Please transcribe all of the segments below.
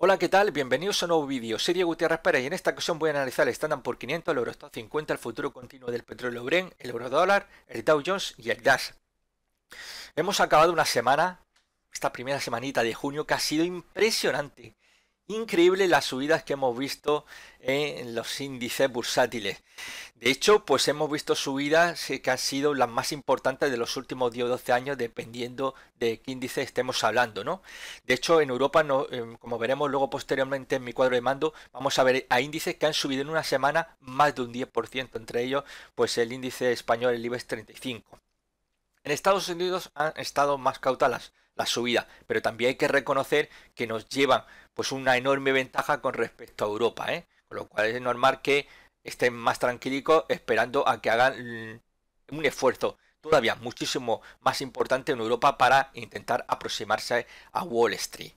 Hola, ¿qué tal? Bienvenidos a un nuevo vídeo. serie Gutiérrez Pérez y en esta ocasión voy a analizar el Standard por 500, el Eurostock 50, el futuro continuo del petróleo Bren, el eurodólar, el Dow Jones y el gas. Hemos acabado una semana, esta primera semanita de junio, que ha sido impresionante increíble las subidas que hemos visto en los índices bursátiles. De hecho, pues hemos visto subidas que han sido las más importantes de los últimos 10 o 12 años, dependiendo de qué índice estemos hablando, De hecho, en Europa, eh, como veremos luego posteriormente en mi cuadro de mando, vamos a ver eh, a índices que han subido en una semana más de un 10%, entre ellos, pues el índice español, el IBEX 35. En Estados Unidos han estado más cautelas la subida. Pero también hay que reconocer que nos llevan pues una enorme ventaja con respecto a Europa, ¿eh? Con lo cual es normal que estén más tranquilos esperando a que hagan mm, un esfuerzo todavía muchísimo más importante en Europa para intentar aproximarse a Wall Street.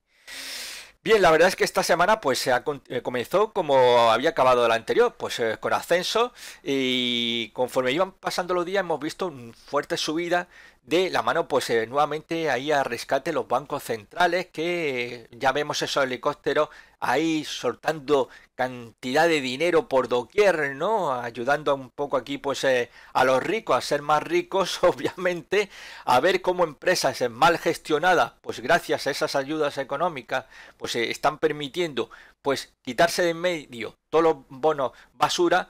Bien, la verdad es que esta semana pues se ha, eh, comenzó como había acabado la anterior, pues eh, con ascenso y conforme iban pasando los días hemos visto fuerte subida de la mano, pues eh, nuevamente ahí a rescate los bancos centrales, que ya vemos esos helicópteros ahí soltando cantidad de dinero por doquier, ¿no? Ayudando un poco aquí, pues, eh, a los ricos a ser más ricos, obviamente, a ver cómo empresas mal gestionadas, pues gracias a esas ayudas económicas, pues eh, están permitiendo, pues, quitarse de en medio todos los bonos basura,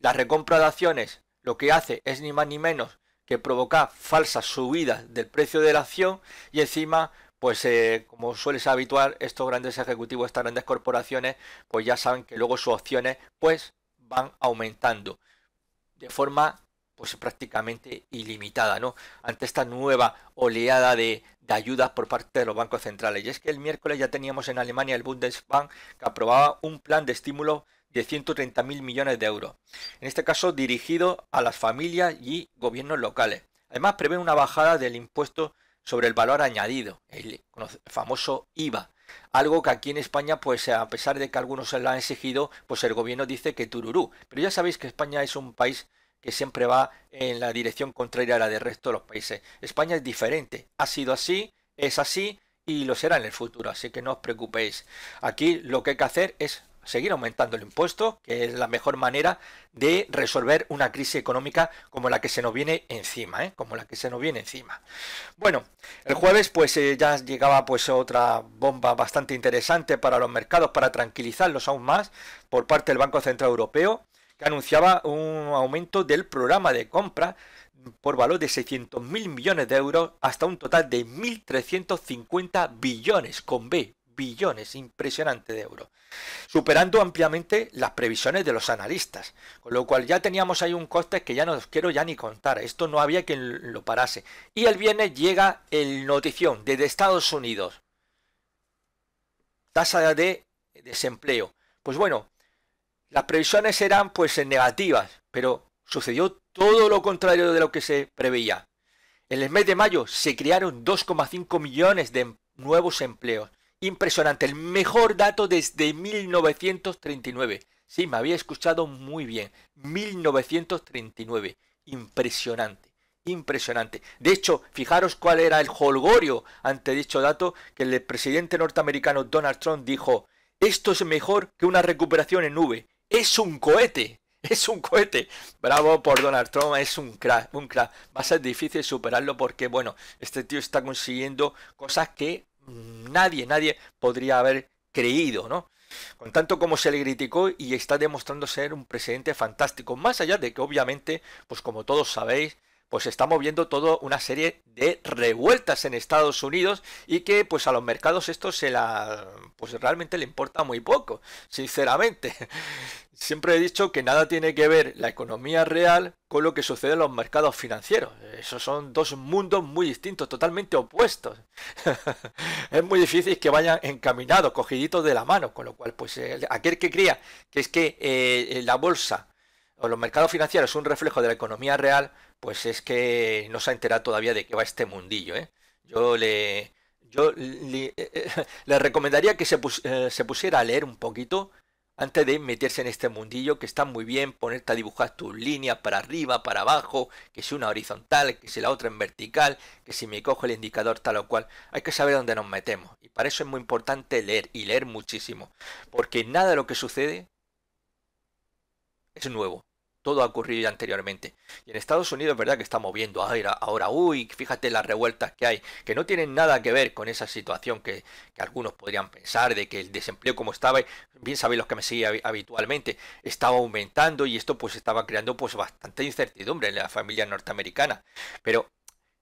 la recompra de acciones, lo que hace es ni más ni menos que provoca falsas subidas del precio de la acción y encima pues eh, como suele ser habitual, estos grandes ejecutivos, estas grandes corporaciones, pues ya saben que luego sus opciones pues van aumentando de forma pues prácticamente ilimitada, ¿no? Ante esta nueva oleada de, de ayudas por parte de los bancos centrales. Y es que el miércoles ya teníamos en Alemania el Bundesbank que aprobaba un plan de estímulo de 130.000 millones de euros, en este caso dirigido a las familias y gobiernos locales. Además, prevé una bajada del impuesto sobre el valor añadido, el famoso IVA, algo que aquí en España, pues a pesar de que algunos se lo han exigido, pues el gobierno dice que tururú. Pero ya sabéis que España es un país que siempre va en la dirección contraria a la del resto de los países. España es diferente, ha sido así, es así y lo será en el futuro, así que no os preocupéis. Aquí lo que hay que hacer es seguir aumentando el impuesto, que es la mejor manera de resolver una crisis económica como la que se nos viene encima, ¿eh? como la que se nos viene encima. Bueno, el jueves pues eh, ya llegaba pues otra bomba bastante interesante para los mercados para tranquilizarlos aún más por parte del Banco Central Europeo, que anunciaba un aumento del programa de compra por valor de 600.000 millones de euros hasta un total de 1.350 billones con B, billones, impresionante de euros, superando ampliamente las previsiones de los analistas, con lo cual ya teníamos ahí un coste que ya no os quiero ya ni contar, esto no había quien lo parase. Y el viernes llega el notición desde Estados Unidos, tasa de desempleo. Pues bueno, las previsiones eran pues negativas, pero sucedió todo lo contrario de lo que se preveía. En el mes de mayo se crearon 2,5 millones de nuevos empleos, Impresionante, el mejor dato desde 1939. Sí, me había escuchado muy bien. 1939. Impresionante, impresionante. De hecho, fijaros cuál era el holgorio ante dicho dato que el presidente norteamericano Donald Trump dijo, esto es mejor que una recuperación en nube. Es un cohete. Es un cohete. Bravo por Donald Trump, es un crack, un crack. Va a ser difícil superarlo porque, bueno, este tío está consiguiendo cosas que nadie, nadie podría haber creído, ¿no? Con tanto como se le criticó y está demostrando ser un presidente fantástico, más allá de que obviamente, pues como todos sabéis, pues estamos viendo toda una serie de revueltas en Estados Unidos y que pues a los mercados esto se la pues realmente le importa muy poco, sinceramente. Siempre he dicho que nada tiene que ver la economía real con lo que sucede en los mercados financieros. Esos son dos mundos muy distintos, totalmente opuestos. es muy difícil que vayan encaminados, cogiditos de la mano, con lo cual, pues aquel que cría que es que eh, la bolsa los mercados financieros un reflejo de la economía real, pues es que no se ha enterado todavía de qué va este mundillo. ¿eh? Yo le, yo le, recomendaría que se, eh, se, pusiera a leer un poquito antes de meterse en este mundillo, que está muy bien ponerte a dibujar tus líneas para arriba, para abajo, que si una horizontal, que si la otra en vertical, que si me cojo el indicador tal o cual. Hay que saber dónde nos metemos. Y para eso es muy importante leer y leer muchísimo. Porque nada de lo que sucede es nuevo todo ha ocurrido anteriormente. Y en Estados Unidos es verdad que está moviendo ahora, uy, fíjate las revueltas que hay, que no tienen nada que ver con esa situación que, algunos podrían pensar de que el desempleo como estaba, bien sabéis los que me seguía habitualmente, estaba aumentando y esto pues estaba creando pues bastante incertidumbre en la familia norteamericana. Pero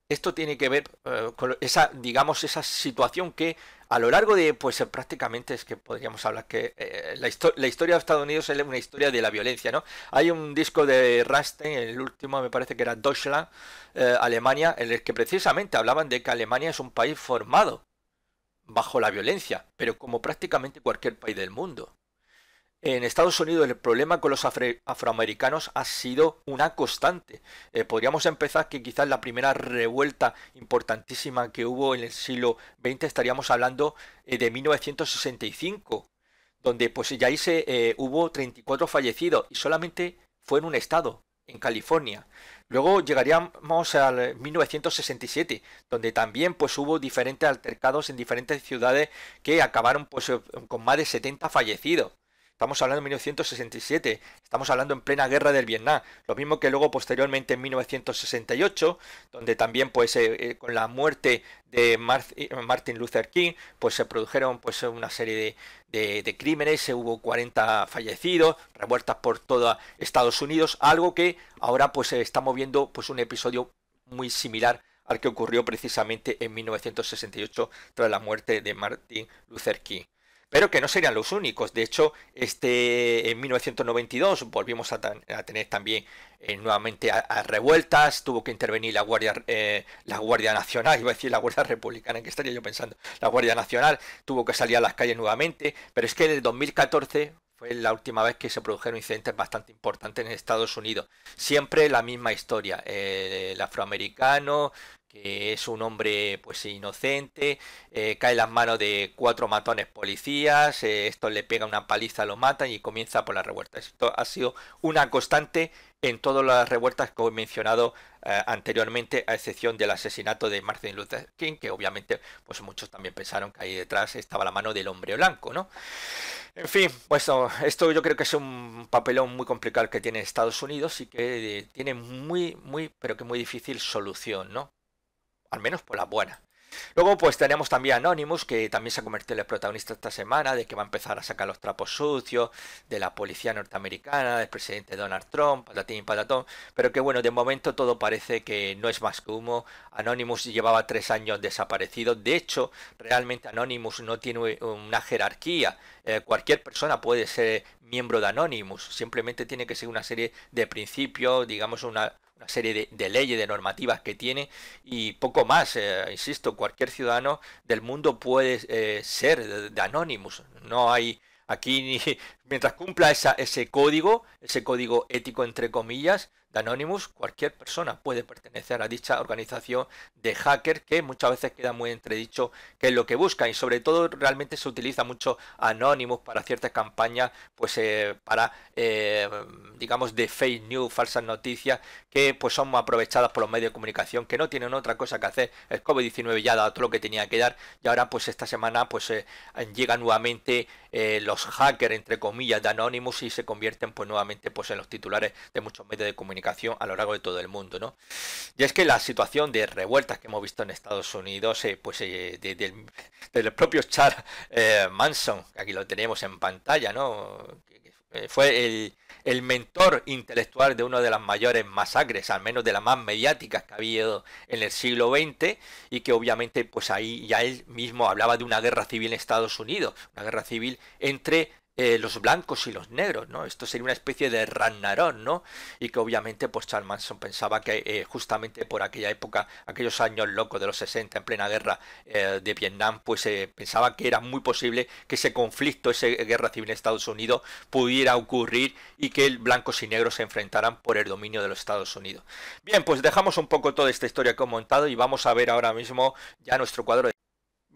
esto tiene que ver eh, con esa, digamos, esa situación que a lo largo de, pues prácticamente es que podríamos hablar que eh, la, historia de Estados Unidos es una historia de la violencia, ¿no? Hay un disco de Rasten, el último me parece que era Deutschland, eh, Alemania, en el que precisamente hablaban de que Alemania es un país formado bajo la violencia, pero como prácticamente cualquier país del mundo en Estados Unidos el problema con los afroamericanos ha sido una constante. Eh, podríamos empezar que quizás la primera revuelta importantísima que hubo en el siglo XX estaríamos hablando eh, de 1965, donde pues ya ahí eh, hubo 34 fallecidos y solamente fue en un estado, en California. Luego llegaríamos al 1967, donde también pues hubo diferentes altercados en diferentes ciudades que acabaron pues con más de 70 fallecidos. Estamos hablando de 1967, estamos hablando en plena guerra del Vietnam, lo mismo que luego posteriormente en 1968, donde también pues eh, eh, con la muerte de Martin Luther King, pues se produjeron pues una serie de, de, de crímenes, hubo 40 fallecidos, revueltas por toda Estados Unidos, algo que ahora pues estamos viendo pues un episodio muy similar al que ocurrió precisamente en 1968 tras la muerte de Martin Luther King pero que no serían los únicos. De hecho, este, en 1992 volvimos a, tener también eh, nuevamente a, revueltas, tuvo que intervenir la Guardia, eh, la Guardia Nacional, iba a decir la Guardia Republicana, ¿en que estaría yo pensando, la Guardia Nacional tuvo que salir a las calles nuevamente, pero es que en el 2014 fue la última vez que se produjeron incidentes bastante importantes en Estados Unidos. Siempre la misma historia, eh, el afroamericano, es un hombre pues inocente, eh, cae en las manos de cuatro matones policías, eh, esto le pega una paliza, lo matan y comienza por la revuelta. Esto ha sido una constante en todas las revueltas que he mencionado eh, anteriormente, a excepción del asesinato de Martin Luther King, que obviamente pues muchos también pensaron que ahí detrás estaba la mano del hombre blanco, ¿no? En fin, pues oh, esto yo creo que es un papelón muy complicado que tiene Estados Unidos y que tiene muy, muy, pero que muy difícil solución, ¿no? al menos por la buena. Luego pues tenemos también Anonymous, que también se ha convertido en el protagonista esta semana, de que va a empezar a sacar los trapos sucios, de la policía norteamericana, del presidente Donald Trump, patatín y patatón, pero que bueno, de momento todo parece que no es más que humo. Anonymous llevaba tres años desaparecido, de hecho, realmente Anonymous no tiene una jerarquía, eh, cualquier persona puede ser miembro de Anonymous, simplemente tiene que ser una serie de principios, digamos una, serie de, leyes, de normativas que tiene y poco más. Eh, insisto, cualquier ciudadano del mundo puede eh, ser de, de, Anonymous. No hay aquí ni Mientras cumpla esa, ese código, ese código ético entre comillas, de Anonymous, cualquier persona puede pertenecer a dicha organización de hackers que muchas veces queda muy entredicho que es lo que busca y sobre todo realmente se utiliza mucho Anonymous para ciertas campañas, pues eh, para, eh, digamos, de fake news, falsas noticias que pues son aprovechadas por los medios de comunicación que no tienen otra cosa que hacer. El COVID-19 ya da dado todo lo que tenía que dar y ahora pues esta semana pues eh, llegan nuevamente los hackers entre comillas de Anonymous y se convierten pues nuevamente pues en los titulares de muchos medios de comunicación a lo largo de todo el mundo, ¿no? Y es que la situación de revueltas que hemos visto en Estados Unidos, eh, pues eh, de, del propio Charles eh, Manson, Manson, aquí lo tenemos en pantalla, ¿no? Fue el, mentor intelectual de una de las mayores masacres, al menos de las más mediáticas que ha habido en el siglo XX, y que obviamente pues ahí ya él mismo hablaba de una guerra civil en Estados Unidos, una guerra civil entre eh, los blancos y los negros, ¿no? Esto sería una especie de ranarón, ¿no? Y que obviamente pues Charles Manson pensaba que eh, justamente por aquella época, aquellos años locos de los 60 en plena guerra eh, de Vietnam, pues pensaba que era muy posible que ese conflicto, esa guerra civil en Estados Unidos pudiera ocurrir y que blancos y negros se enfrentaran por el dominio de los Estados Unidos. Bien, pues dejamos un poco toda esta historia que he montado y vamos a ver ahora mismo ya nuestro cuadro de...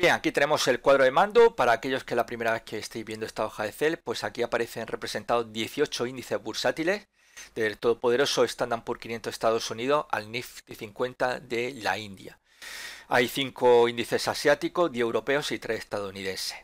Bien, aquí tenemos el cuadro de mando. Para aquellos que la primera vez que estéis viendo esta hoja de cel, pues aquí aparecen representados 18 índices bursátiles del todopoderoso Standard por 500 Estados Unidos al Nifty 50 de la India. Hay 5 índices asiáticos, 10 europeos y 3 estadounidenses.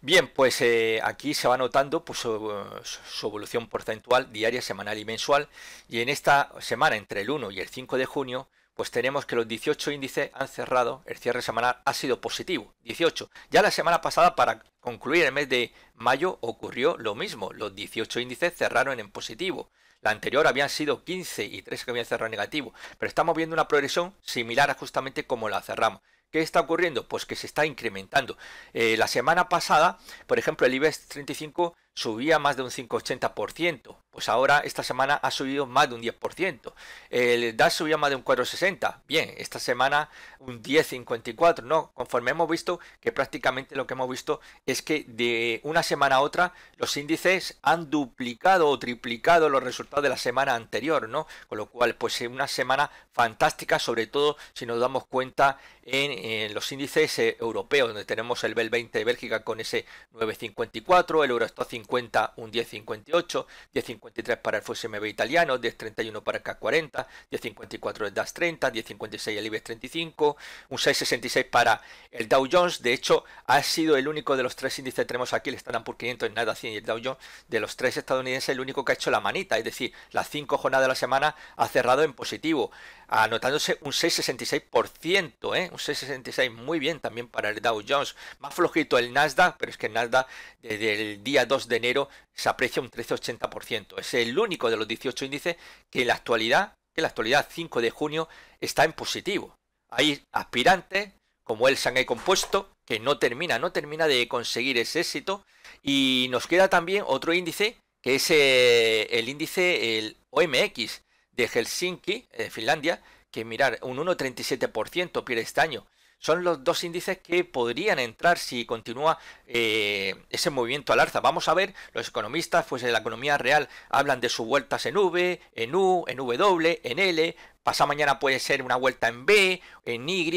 Bien, pues eh, aquí se va notando pues, su, evolución porcentual diaria, semanal y mensual. Y en esta semana, entre el 1 y el 5 de junio, pues tenemos que los 18 índices han cerrado, el cierre semanal ha sido positivo, 18. Ya la semana pasada, para concluir el mes de mayo, ocurrió lo mismo, los 18 índices cerraron en positivo. La anterior habían sido 15 y 3 que habían cerrado negativo, pero estamos viendo una progresión similar a justamente como la cerramos. ¿Qué está ocurriendo? Pues que se está incrementando. Eh, la semana pasada, por ejemplo, el IBEX 35 subía más de un 5,80%. Pues ahora esta semana ha subido más de un 10%. El DAS subía más de un 4,60%. Bien, esta semana un 10,54%. No, conforme hemos visto que prácticamente lo que hemos visto es que de una semana a otra los índices han duplicado o triplicado los resultados de la semana anterior, ¿no? Con lo cual, pues es una semana fantástica, sobre todo si nos damos cuenta en, los índices eh, europeos, donde tenemos el BEL 20 de Bélgica con ese 9,54, el Eurostock 50 cuenta un 10.58, 10.53 para el FUSMB italiano, 10.31 para el CAC 40, 10.54 el DAS 30, 10.56 el IBEX 35, un 6.66 para el Dow Jones. De hecho, ha sido el único de los tres índices que tenemos aquí, el Standard por 500, el 100 y el Dow Jones, de los tres estadounidenses, el único que ha hecho la manita, es decir, las cinco jornadas de la semana ha cerrado en positivo anotándose un 6,66%, ¿eh? un 6,66 muy bien también para el Dow Jones. Más flojito el Nasdaq, pero es que el Nasdaq desde el día 2 de enero se aprecia un 13,80%. Es el único de los 18 índices que en la actualidad, que en la actualidad 5 de junio, está en positivo. Hay aspirantes como el Shanghai Compuesto, que no termina, no termina de conseguir ese éxito. Y nos queda también otro índice, que es eh, el índice, el OMX, de Helsinki, de eh, Finlandia, que mirar, un 1,37% pierde este año. Son los dos índices que podrían entrar si continúa eh, ese movimiento al alza. Vamos a ver, los economistas, pues en la economía real hablan de sus vueltas en V, en U, en W, en L. pasa mañana puede ser una vuelta en B, en Y,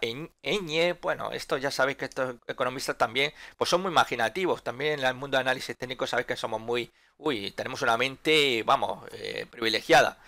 en Ñ. Bueno, esto ya sabéis que estos economistas también pues son muy imaginativos. También en el mundo de análisis técnico sabéis que somos muy, uy, tenemos una mente, vamos, eh, privilegiada.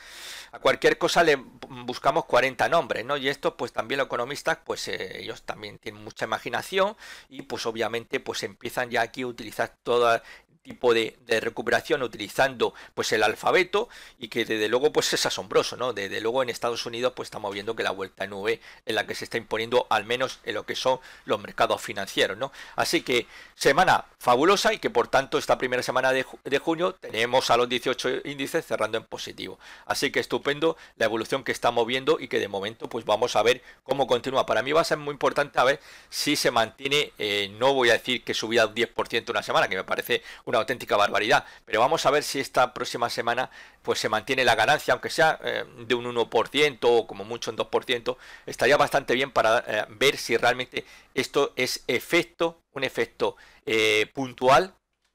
A cualquier cosa le buscamos 40 nombres, ¿no? Y esto, pues también los economistas, pues eh, ellos también tienen mucha imaginación y pues obviamente pues empiezan ya aquí a utilizar todas de, recuperación utilizando pues el alfabeto y que desde luego pues es asombroso, ¿no? Desde luego en Estados Unidos pues estamos viendo que la vuelta en V en la que se está imponiendo al menos en lo que son los mercados financieros, ¿no? Así que semana fabulosa y que por tanto esta primera semana de, junio tenemos a los 18 índices cerrando en positivo. Así que estupendo la evolución que estamos viendo y que de momento pues vamos a ver cómo continúa. Para mí va a ser muy importante a ver si se mantiene, eh, no voy a decir que subida un 10% una semana, que me parece una auténtica barbaridad. Pero vamos a ver si esta próxima semana pues se mantiene la ganancia, aunque sea eh, de un 1% o como mucho en 2%, estaría bastante bien para eh, ver si realmente esto es efecto, un efecto eh, puntual,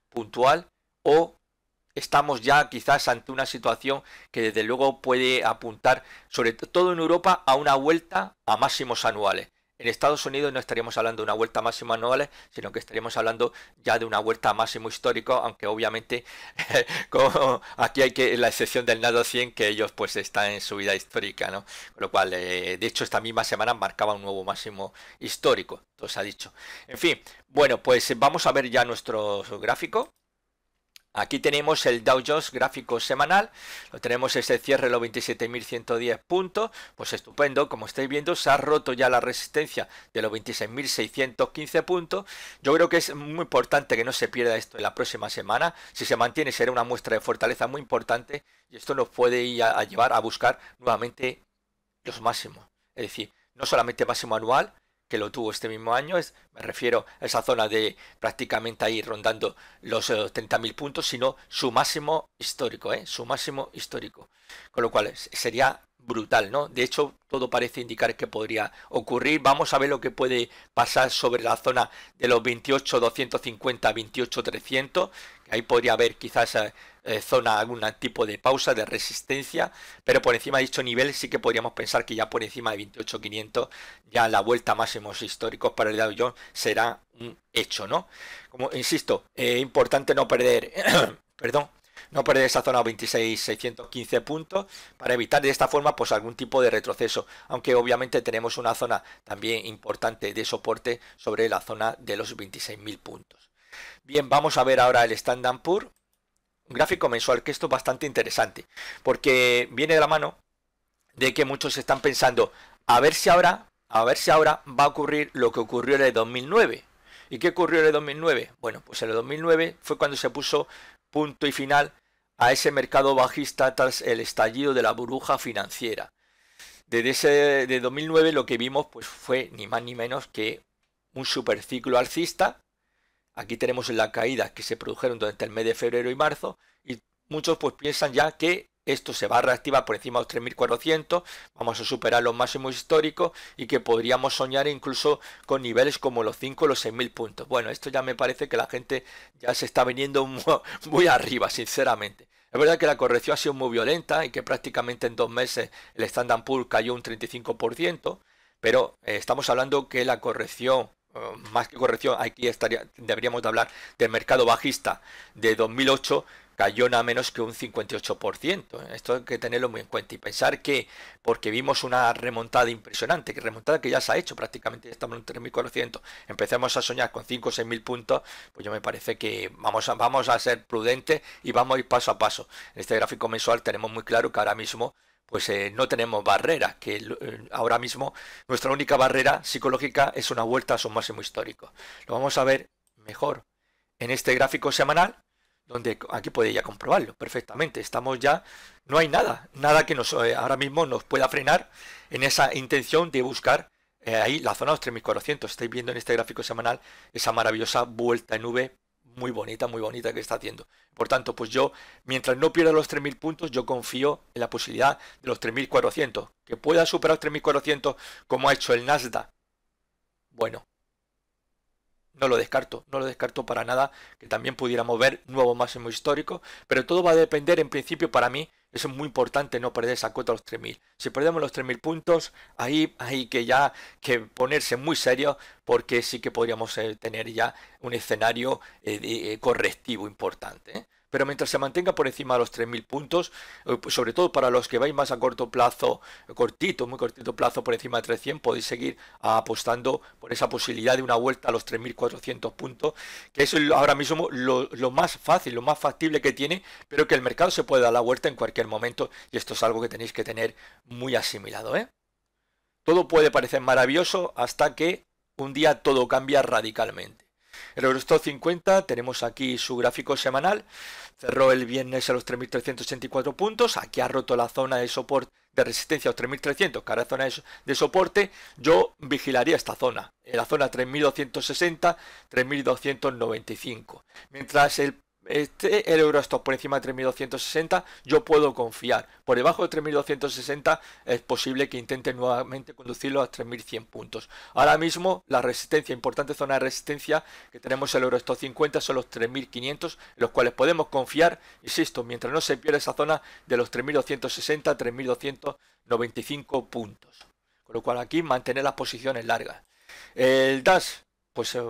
puntual o estamos ya quizás ante una situación que desde luego puede apuntar, sobre todo en Europa, a una vuelta a máximos anuales en Estados Unidos no estaríamos hablando de una vuelta máxima anual, sino que estaríamos hablando ya de una vuelta máximo histórico, aunque obviamente aquí hay que la excepción del Nado 100 que ellos pues están en subida histórica, ¿no? Con lo cual, eh, de hecho, esta misma semana marcaba un nuevo máximo histórico, os ha dicho. En fin, bueno, pues vamos a ver ya nuestro gráfico. Aquí tenemos el Dow Jones gráfico semanal, lo tenemos ese cierre los 27.110 puntos, pues estupendo, como estáis viendo se ha roto ya la resistencia de los 26.615 puntos, yo creo que es muy importante que no se pierda esto en la próxima semana, si se mantiene será una muestra de fortaleza muy importante y esto nos puede llevar a buscar nuevamente los máximos, es decir, no solamente máximo anual, que lo tuvo este mismo año. Es, me refiero a esa zona de prácticamente ahí rondando los 30.000 eh, puntos, sino su máximo histórico, ¿eh? su máximo histórico. Con lo cual sería brutal, ¿no? De hecho, todo parece indicar que podría ocurrir. Vamos a ver lo que puede pasar sobre la zona de los 28, 250, 28, 300, Ahí podría haber quizás eh, eh, zona, algún tipo de pausa, de resistencia, pero por encima de dicho nivel sí que podríamos pensar que ya por encima de 28.500, ya la vuelta máximos históricos para el Dow Jones será un hecho, ¿no? Como insisto, es eh, importante no perder, perdón, no perder esa zona 26.615 puntos para evitar de esta forma pues algún tipo de retroceso, aunque obviamente tenemos una zona también importante de soporte sobre la zona de los 26.000 puntos. Bien, vamos a ver ahora el Standard Poor. Un gráfico mensual, que esto es bastante interesante, porque viene de la mano de que muchos están pensando, a ver si ahora, a ver si ahora va a ocurrir lo que ocurrió en el 2009. ¿Y qué ocurrió en el 2009? Bueno, pues en el 2009 fue cuando se puso punto y final a ese mercado bajista tras el estallido de la burbuja financiera. Desde ese de 2009 lo que vimos pues fue ni más ni menos que un superciclo alcista Aquí tenemos la caída que se produjeron durante el mes de febrero y marzo y muchos pues piensan ya que esto se va a reactivar por encima de los 3.400, vamos a superar los máximos históricos y que podríamos soñar incluso con niveles como los 5 o los 6.000 puntos. Bueno, esto ya me parece que la gente ya se está viniendo muy arriba, sinceramente. Es verdad que la corrección ha sido muy violenta y que prácticamente en dos meses el Standard Poor's cayó un 35%, pero eh, estamos hablando que la corrección eh, más que corrección, aquí estaría, deberíamos de hablar del mercado bajista de 2008 cayó nada menos que un 58%. Esto hay que tenerlo muy en cuenta y pensar que, porque vimos una remontada impresionante, que remontada que ya se ha hecho prácticamente, ya estamos en 3.400, empecemos a soñar con 5 o 6.000 puntos, pues yo me parece que vamos a, vamos a ser prudentes y vamos a ir paso a paso. En este gráfico mensual tenemos muy claro que ahora mismo pues eh, no tenemos barrera, que eh, ahora mismo nuestra única barrera psicológica es una vuelta a su máximo histórico. Lo vamos a ver mejor en este gráfico semanal, donde aquí podéis ya comprobarlo perfectamente. Estamos ya, no hay nada, nada que nos eh, ahora mismo nos pueda frenar en esa intención de buscar ahí la zona de los 3400. Estáis viendo en este gráfico semanal esa maravillosa vuelta en V muy bonita, muy bonita que está haciendo. Por tanto, pues yo, mientras no pierda los 3.000 puntos, yo confío en la posibilidad de los 3.400. Que pueda superar 3.400 como ha hecho el Nasdaq. Bueno, no lo descarto, no lo descarto para nada que también pudiéramos ver nuevo máximo histórico, pero todo va a depender en principio para mí eso es muy importante no perder esa cuota de los 3.000. Si perdemos los 3.000 puntos, ahí hay que ya que ponerse muy serio porque sí que podríamos eh, tener ya un escenario eh, eh, correctivo importante pero mientras se mantenga por encima de los 3.000 puntos, eh, pues sobre todo para los que vais más a corto plazo, cortito, muy cortito plazo por encima de 300, podéis seguir apostando por esa posibilidad de una vuelta a los 3.400 puntos, que es ahora mismo lo, más fácil, lo más factible que tiene, pero que el mercado se puede dar la vuelta en cualquier momento y esto es algo que tenéis que tener muy asimilado. ¿eh? Todo puede parecer maravilloso hasta que un día todo cambia radicalmente. El Eurostock 50, tenemos aquí su gráfico semanal, cerró el viernes a los 3.384 puntos, aquí ha roto la zona de soporte de resistencia a los 3.300, Cada zona de soporte, yo vigilaría esta zona, en la zona 3.260, 3.295. Mientras el este, el Eurostop por encima de 3260 yo puedo confiar. Por debajo de 3260 es posible que intente nuevamente conducirlo a 3100 puntos. Ahora mismo la resistencia, importante zona de resistencia que tenemos el euro Eurostop 50 son los 3500, los cuales podemos confiar, insisto, mientras no se pierda esa zona de los 3260 3295 puntos. Con lo cual aquí mantener las posiciones largas. El DAS, pues eh,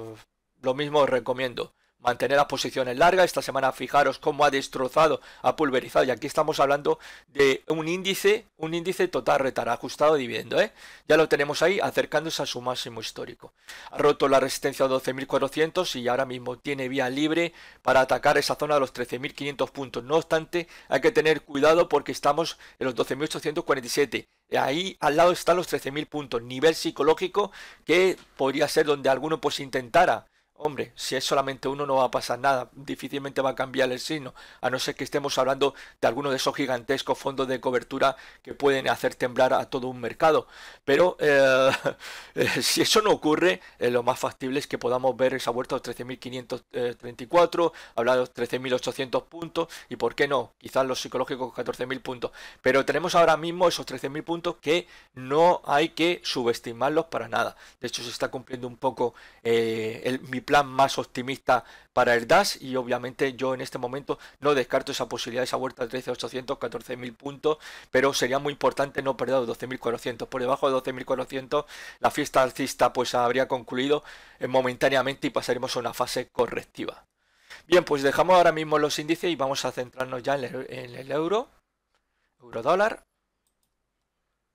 lo mismo os recomiendo mantener las posiciones largas. Esta semana fijaros cómo ha destrozado, ha pulverizado. Y aquí estamos hablando de un índice, un índice total retar, ajustado dividendo. ¿eh? Ya lo tenemos ahí acercándose a su máximo histórico. Ha roto la resistencia a 12.400 y ahora mismo tiene vía libre para atacar esa zona de los 13.500 puntos. No obstante, hay que tener cuidado porque estamos en los 12.847. Ahí al lado están los 13.000 puntos, nivel psicológico que podría ser donde alguno pues intentara Hombre, si es solamente uno no va a pasar nada, difícilmente va a cambiar el signo, a no ser que estemos hablando de alguno de esos gigantescos fondos de cobertura que pueden hacer temblar a todo un mercado. Pero eh, eh, si eso no ocurre, eh, lo más factible es que podamos ver esa vuelta a los 13.534, hablar de los 13.800 puntos y, ¿por qué no? Quizás los psicológicos 14.000 puntos. Pero tenemos ahora mismo esos 13.000 puntos que no hay que subestimarlos para nada. De hecho, se está cumpliendo un poco mi más optimista para el DAS y obviamente yo en este momento no descarto esa posibilidad, de esa vuelta a 13.800, 14.000 puntos, pero sería muy importante no perder los 12.400. Por debajo de 12.400 la fiesta alcista pues habría concluido momentáneamente y pasaremos a una fase correctiva. Bien, pues dejamos ahora mismo los índices y vamos a centrarnos ya en el euro, euro dólar.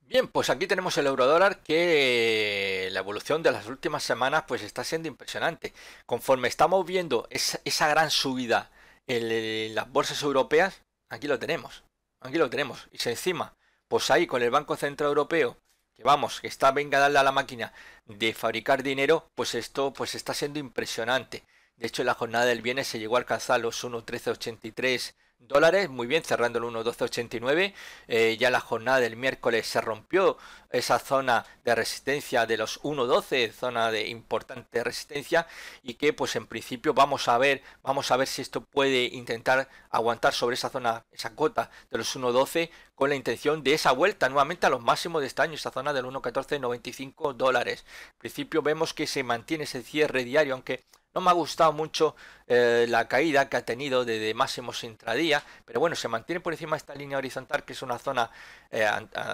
Bien, pues aquí tenemos el eurodólar que eh, la evolución de las últimas semanas pues está siendo impresionante. Conforme estamos viendo esa, gran subida en, las bolsas europeas, aquí lo tenemos, aquí lo tenemos. Y si encima, pues ahí con el Banco Central Europeo, que vamos, que está venga a darle a la máquina de fabricar dinero, pues esto pues está siendo impresionante. De hecho, en la jornada del viernes se llegó a alcanzar los 1.1383 dólares, muy bien, cerrando el 1.1289. Eh, ya la jornada del miércoles se rompió esa zona de resistencia de los 1.12, zona de importante resistencia, y que pues en principio vamos a ver, vamos a ver si esto puede intentar aguantar sobre esa zona, esa cuota de los 1.12, con la intención de esa vuelta nuevamente a los máximos de este año, esa zona del 1.1495 dólares. En principio vemos que se mantiene ese cierre diario, aunque no me ha gustado mucho eh, la caída que ha tenido desde máximos intradía, pero bueno, se mantiene por encima de esta línea horizontal que es una zona, eh,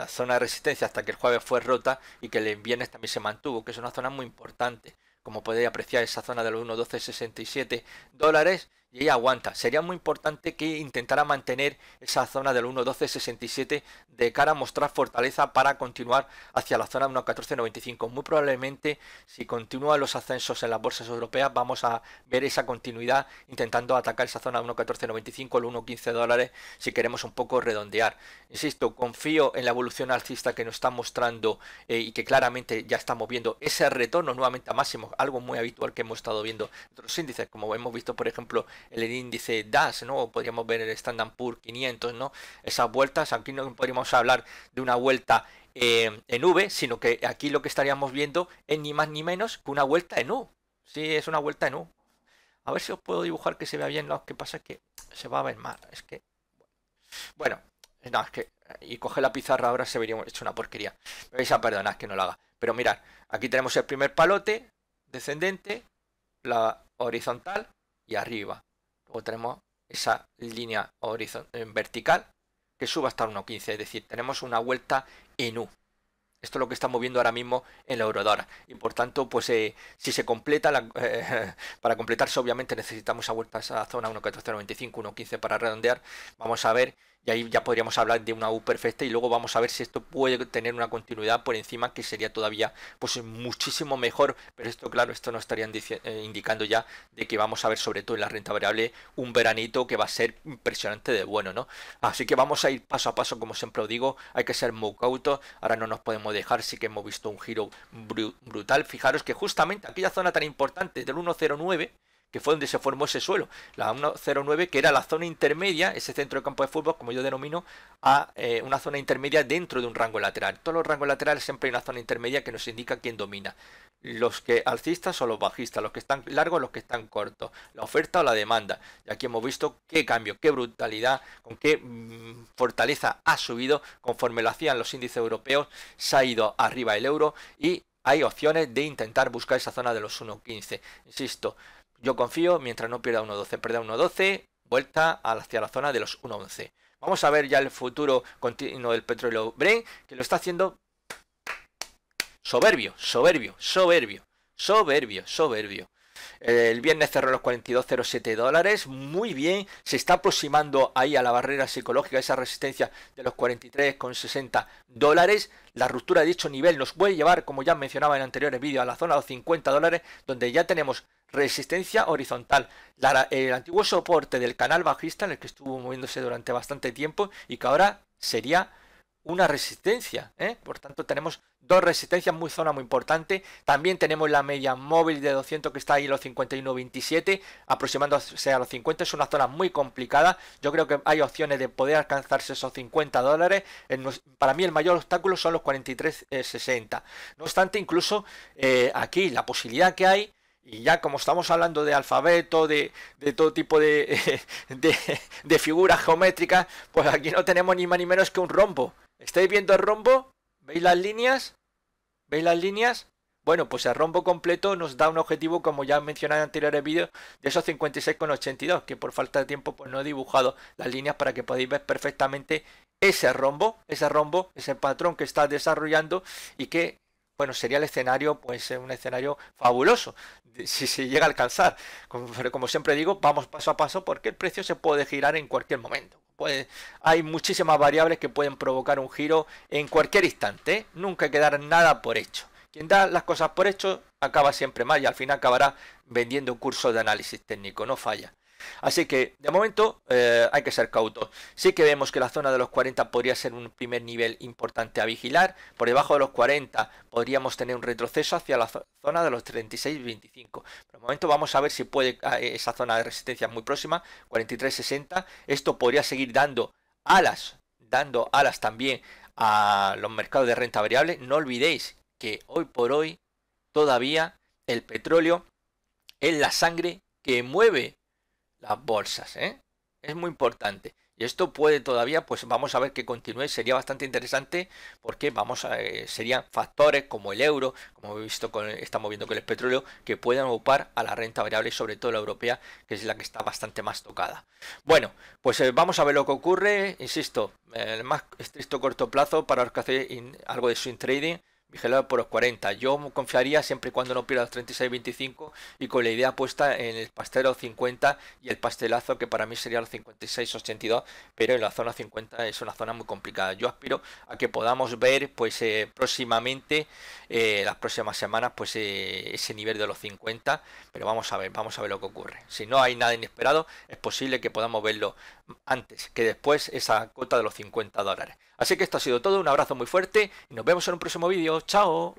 zona de resistencia hasta que el jueves fue rota y que el viernes también se mantuvo, que es una zona muy importante. Como podéis apreciar, esa zona de los 1.1267 dólares y ella aguanta. Sería muy importante que intentara mantener esa zona del 1.12.67 de cara a mostrar fortaleza para continuar hacia la zona 1.14.95. Muy probablemente si continúan los ascensos en las bolsas europeas vamos a ver esa continuidad intentando atacar esa zona 1.14.95, el 1.15 dólares si queremos un poco redondear. Insisto, confío en la evolución alcista que nos está mostrando eh, y que claramente ya estamos viendo ese retorno nuevamente a máximo. algo muy habitual que hemos estado viendo en otros índices, como hemos visto por ejemplo el índice DAS, ¿no? Podríamos ver el Standard Poor 500, ¿no? Esas vueltas, aquí no podríamos hablar de una vuelta eh, en V, sino que aquí lo que estaríamos viendo es ni más ni menos que una vuelta en U. Sí, es una vuelta en U. A ver si os puedo dibujar que se vea bien, lo que pasa es que se va a ver mal, es que... Bueno, nada, es que... Y coge la pizarra ahora se vería hecho una porquería. Me vais a perdonar que no lo haga. Pero mirad, aquí tenemos el primer palote, descendente, la horizontal y arriba o tenemos esa línea vertical que suba hasta 1.15, es decir, tenemos una vuelta en U. Esto es lo que estamos viendo ahora mismo en la orodora. Y por tanto, pues eh, si se completa, la, eh, para completarse obviamente necesitamos a vuelta a esa zona 1.1495, 1.15 para redondear. Vamos a ver y ahí ya podríamos hablar de una U perfecta y luego vamos a ver si esto puede tener una continuidad por encima que sería todavía pues muchísimo mejor, pero esto claro, esto nos estaría eh, indicando ya de que vamos a ver sobre todo en la renta variable un veranito que va a ser impresionante de bueno, ¿no? Así que vamos a ir paso a paso, como siempre os digo, hay que ser muy cautos, ahora no nos podemos dejar, sí que hemos visto un giro brutal, fijaros que justamente aquella zona tan importante del 109 que fue donde se formó ese suelo, la 109, que era la zona intermedia, ese centro de campo de fútbol, como yo denomino, a eh, una zona intermedia dentro de un rango lateral. Todos los rangos laterales siempre hay una zona intermedia que nos indica quién domina. Los que alcistas o los bajistas, los que están largos, los que están cortos, la oferta o la demanda. Y aquí hemos visto qué cambio, qué brutalidad, con qué mm, fortaleza ha subido conforme lo hacían los índices europeos, se ha ido arriba el euro y hay opciones de intentar buscar esa zona de los 1.15. Insisto, yo confío mientras no pierda 1.12. Perda 1.12, vuelta hacia la zona de los 1.11. Vamos a ver ya el futuro continuo del petróleo Bren, que lo está haciendo soberbio, soberbio, soberbio, soberbio, soberbio. El viernes cerró los 42.07 dólares, muy bien, se está aproximando ahí a la barrera psicológica, esa resistencia de los 43,60 dólares. La ruptura de dicho nivel nos puede llevar, como ya mencionaba en anteriores vídeos, a la zona de los 50 dólares, donde ya tenemos resistencia horizontal. el antiguo soporte del canal bajista en el que estuvo moviéndose durante bastante tiempo y que ahora sería una resistencia. ¿eh? Por tanto, tenemos dos resistencias, muy zona muy importante. También tenemos la media móvil de 200 que está ahí los 51.27, aproximándose a los 50. Es una zona muy complicada. Yo creo que hay opciones de poder alcanzarse esos 50 dólares. para mí el mayor obstáculo son los 43.60. Eh, no obstante, incluso eh, aquí la posibilidad que hay y ya como estamos hablando de alfabeto, de, todo tipo de, figuras geométricas, pues aquí no tenemos ni más ni menos que un rombo. ¿Estáis viendo el rombo? ¿Veis las líneas? ¿Veis las líneas? Bueno, pues el rombo completo nos da un objetivo, como ya mencionado en anteriores vídeos, de esos 56,82, que por falta de tiempo pues no he dibujado las líneas para que podáis ver perfectamente ese rombo, ese rombo, ese patrón que está desarrollando y que bueno, sería el escenario, pues eh, un escenario fabuloso, si se llega a alcanzar. Como, pero como siempre digo, vamos paso a paso porque el precio se puede girar en cualquier momento. hay muchísimas variables que pueden provocar un giro en cualquier instante. ¿eh? Nunca quedar nada por hecho. Quien da las cosas por hecho acaba siempre mal y al final acabará vendiendo un curso de análisis técnico, no falla. Así que de momento eh, hay que ser cautos. Sí que vemos que la zona de los 40 podría ser un primer nivel importante a vigilar. Por debajo de los 40 podríamos tener un retroceso hacia la zona de los 36-25. Por el momento vamos a ver si puede ah, esa zona de resistencia muy próxima, 43-60. Esto podría seguir dando alas, dando alas también a los mercados de renta variable. No olvidéis que hoy por hoy todavía el petróleo es la sangre que mueve las bolsas, ¿eh? Es muy importante. Y esto puede todavía, pues vamos a ver que continúe. Sería bastante interesante porque vamos a, eh, serían factores como el euro, como he visto con, estamos viendo con el petróleo, que puedan ocupar a la renta variable, sobre todo la europea, que es la que está bastante más tocada. Bueno, pues eh, vamos a ver lo que ocurre. Insisto, el más estricto corto plazo para los algo de swing trading vigilado por los 40. Yo confiaría siempre y cuando no pierda los 36.25 y con la idea puesta en el los 50 y el pastelazo que para mí sería los 56-82, pero en la zona 50 es una zona muy complicada. Yo aspiro a que podamos ver pues eh, próximamente, eh, las próximas semanas, pues eh, ese nivel de los 50, pero vamos a ver, vamos a ver lo que ocurre. Si no hay nada inesperado, es posible que podamos verlo antes que después esa cuota de los 50 dólares. Así que esto ha sido todo, un abrazo muy fuerte y nos vemos en un próximo vídeo. ¡Chao!